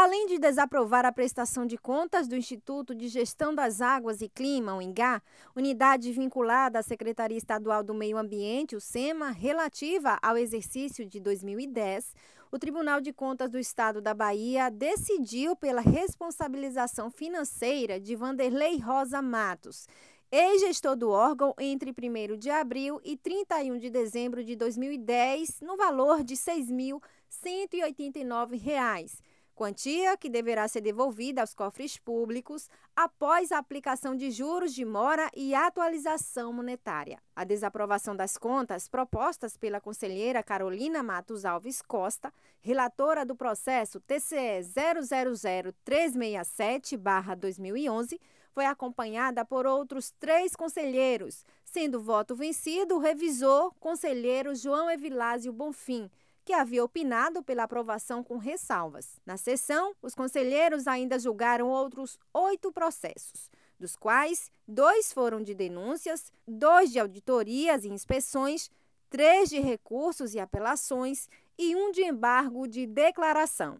Além de desaprovar a prestação de contas do Instituto de Gestão das Águas e Clima, o INGA, unidade vinculada à Secretaria Estadual do Meio Ambiente, o SEMA, relativa ao exercício de 2010, o Tribunal de Contas do Estado da Bahia decidiu pela responsabilização financeira de Vanderlei Rosa Matos, ex-gestor do órgão entre 1 de abril e 31 de dezembro de 2010, no valor de R$ 6.189 quantia que deverá ser devolvida aos cofres públicos após a aplicação de juros de mora e atualização monetária. A desaprovação das contas propostas pela conselheira Carolina Matos Alves Costa, relatora do processo TCE 000367-2011, foi acompanhada por outros três conselheiros, sendo voto vencido o revisor, conselheiro João Evilásio Bonfim que havia opinado pela aprovação com ressalvas. Na sessão, os conselheiros ainda julgaram outros oito processos, dos quais dois foram de denúncias, dois de auditorias e inspeções, três de recursos e apelações e um de embargo de declaração.